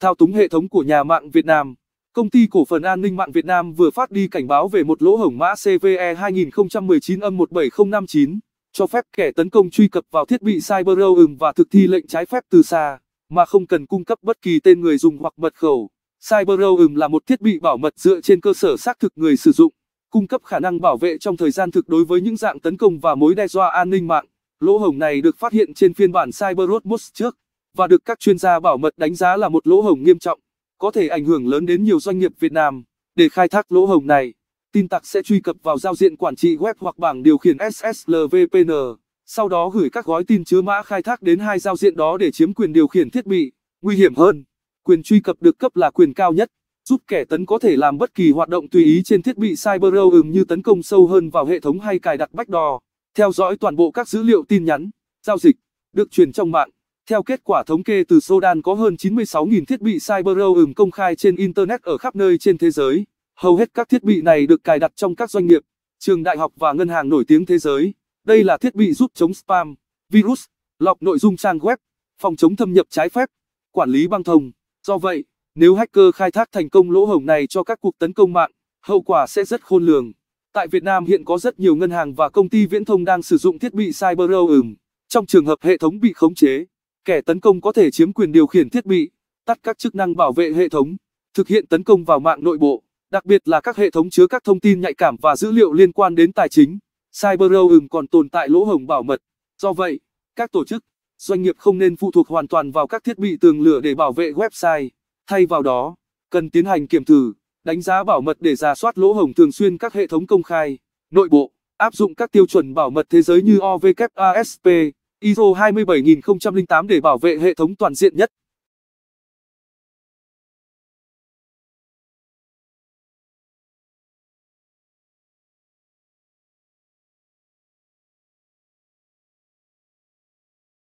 thao túng hệ thống của nhà mạng Việt Nam. Công ty cổ phần An ninh mạng Việt Nam vừa phát đi cảnh báo về một lỗ hổng mã CVE 2019-17059, cho phép kẻ tấn công truy cập vào thiết bị Cyberroom và thực thi lệnh trái phép từ xa, mà không cần cung cấp bất kỳ tên người dùng hoặc mật khẩu. Cyberroom là một thiết bị bảo mật dựa trên cơ sở xác thực người sử dụng, cung cấp khả năng bảo vệ trong thời gian thực đối với những dạng tấn công và mối đe dọa an ninh mạng. Lỗ hổng này được phát hiện trên phiên bản Cyberrobot trước và được các chuyên gia bảo mật đánh giá là một lỗ hổng nghiêm trọng, có thể ảnh hưởng lớn đến nhiều doanh nghiệp Việt Nam. Để khai thác lỗ hổng này, tin tặc sẽ truy cập vào giao diện quản trị web hoặc bảng điều khiển SSL VPN, sau đó gửi các gói tin chứa mã khai thác đến hai giao diện đó để chiếm quyền điều khiển thiết bị. Nguy hiểm hơn, quyền truy cập được cấp là quyền cao nhất, giúp kẻ tấn có thể làm bất kỳ hoạt động tùy ý trên thiết bị cyber ứng như tấn công sâu hơn vào hệ thống hay cài đặt backdoor, theo dõi toàn bộ các dữ liệu tin nhắn, giao dịch được truyền trong mạng. Theo kết quả thống kê từ Sodan có hơn 96.000 thiết bị Cyberroom công khai trên Internet ở khắp nơi trên thế giới. Hầu hết các thiết bị này được cài đặt trong các doanh nghiệp, trường đại học và ngân hàng nổi tiếng thế giới. Đây là thiết bị giúp chống spam, virus, lọc nội dung trang web, phòng chống thâm nhập trái phép, quản lý băng thông. Do vậy, nếu hacker khai thác thành công lỗ hổng này cho các cuộc tấn công mạng, hậu quả sẽ rất khôn lường. Tại Việt Nam hiện có rất nhiều ngân hàng và công ty viễn thông đang sử dụng thiết bị Cyberroom trong trường hợp hệ thống bị khống chế kẻ tấn công có thể chiếm quyền điều khiển thiết bị, tắt các chức năng bảo vệ hệ thống, thực hiện tấn công vào mạng nội bộ, đặc biệt là các hệ thống chứa các thông tin nhạy cảm và dữ liệu liên quan đến tài chính. Cyberrome còn tồn tại lỗ hổng bảo mật. Do vậy, các tổ chức, doanh nghiệp không nên phụ thuộc hoàn toàn vào các thiết bị tường lửa để bảo vệ website. Thay vào đó, cần tiến hành kiểm thử, đánh giá bảo mật để ra soát lỗ hổng thường xuyên các hệ thống công khai, nội bộ, áp dụng các tiêu chuẩn bảo mật thế giới như OWASP. ISO 27008 để bảo vệ hệ thống toàn diện nhất.